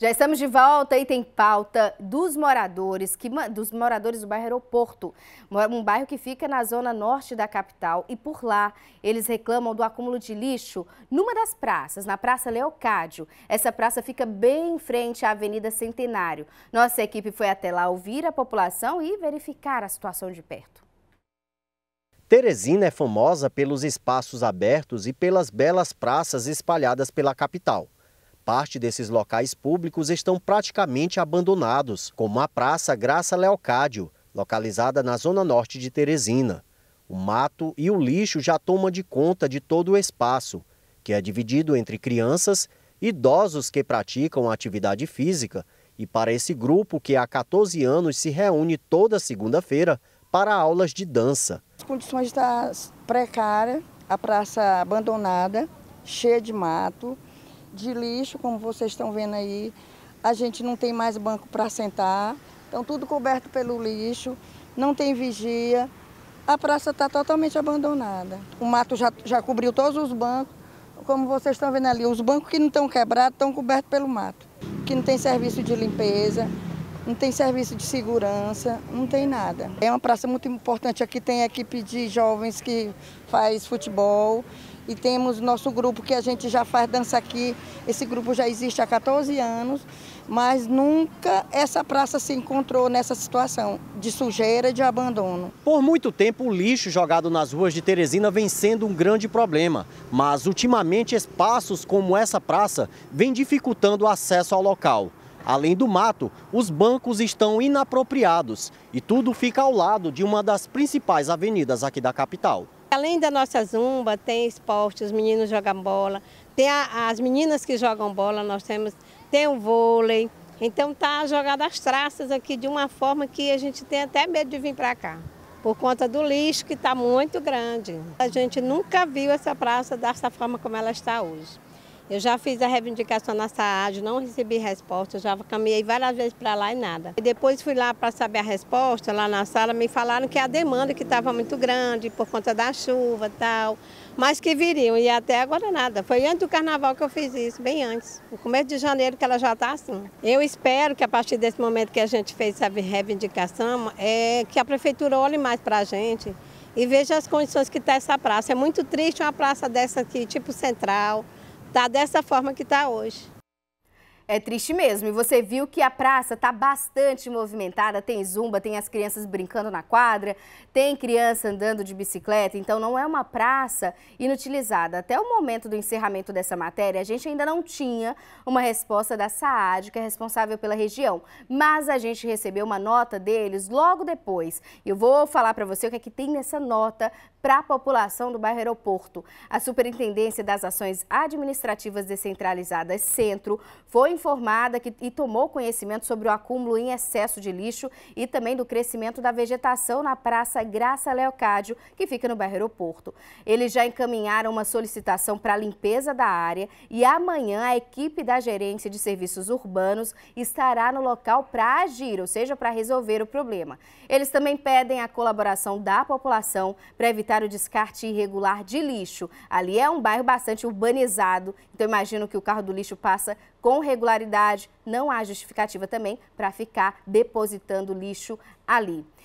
Já estamos de volta e tem pauta dos moradores, que, dos moradores do bairro Aeroporto, um bairro que fica na zona norte da capital e por lá eles reclamam do acúmulo de lixo numa das praças, na Praça Leocádio. Essa praça fica bem em frente à Avenida Centenário. Nossa equipe foi até lá ouvir a população e verificar a situação de perto. Teresina é famosa pelos espaços abertos e pelas belas praças espalhadas pela capital parte desses locais públicos estão praticamente abandonados, como a Praça Graça Leocádio, localizada na zona norte de Teresina. O mato e o lixo já tomam de conta de todo o espaço, que é dividido entre crianças, idosos que praticam atividade física e para esse grupo que há 14 anos se reúne toda segunda-feira para aulas de dança. As condições estão precárias, a praça abandonada, cheia de mato, de lixo, como vocês estão vendo aí. A gente não tem mais banco para sentar, então tudo coberto pelo lixo, não tem vigia. A praça está totalmente abandonada. O mato já, já cobriu todos os bancos, como vocês estão vendo ali, os bancos que não estão quebrados estão cobertos pelo mato, que não tem serviço de limpeza, não tem serviço de segurança, não tem nada. É uma praça muito importante aqui, tem equipe de jovens que faz futebol e temos nosso grupo que a gente já faz dança aqui. Esse grupo já existe há 14 anos, mas nunca essa praça se encontrou nessa situação de sujeira e de abandono. Por muito tempo, o lixo jogado nas ruas de Teresina vem sendo um grande problema, mas ultimamente espaços como essa praça vêm dificultando o acesso ao local. Além do mato, os bancos estão inapropriados e tudo fica ao lado de uma das principais avenidas aqui da capital. Além da nossa zumba, tem esporte, os meninos jogam bola, tem a, as meninas que jogam bola, nós temos, tem o vôlei. Então tá jogada as traças aqui de uma forma que a gente tem até medo de vir para cá, por conta do lixo que está muito grande. A gente nunca viu essa praça dessa forma como ela está hoje. Eu já fiz a reivindicação na SAAD, não recebi resposta, já caminhei várias vezes para lá e nada. E depois fui lá para saber a resposta, lá na sala me falaram que a demanda que estava muito grande por conta da chuva e tal, mas que viriam e até agora nada. Foi antes do carnaval que eu fiz isso, bem antes, no começo de janeiro que ela já está assim. Eu espero que a partir desse momento que a gente fez essa reivindicação, é que a prefeitura olhe mais para a gente e veja as condições que está essa praça. É muito triste uma praça dessa aqui, tipo central, está dessa forma que está hoje. É triste mesmo. E você viu que a praça está bastante movimentada, tem zumba, tem as crianças brincando na quadra, tem criança andando de bicicleta, então não é uma praça inutilizada. Até o momento do encerramento dessa matéria, a gente ainda não tinha uma resposta da SAAD, que é responsável pela região, mas a gente recebeu uma nota deles logo depois. Eu vou falar para você o que é que tem nessa nota para a população do bairro Aeroporto. A Superintendência das Ações Administrativas Descentralizadas Centro foi informada que, e tomou conhecimento sobre o acúmulo em excesso de lixo e também do crescimento da vegetação na Praça Graça Leocádio, que fica no bairro Aeroporto. Eles já encaminharam uma solicitação para a limpeza da área e amanhã a equipe da Gerência de Serviços Urbanos estará no local para agir, ou seja, para resolver o problema. Eles também pedem a colaboração da população para evitar o descarte irregular de lixo. Ali é um bairro bastante urbanizado, então imagino que o carro do lixo passa com regularidade irregularidade, não há justificativa também para ficar depositando lixo ali.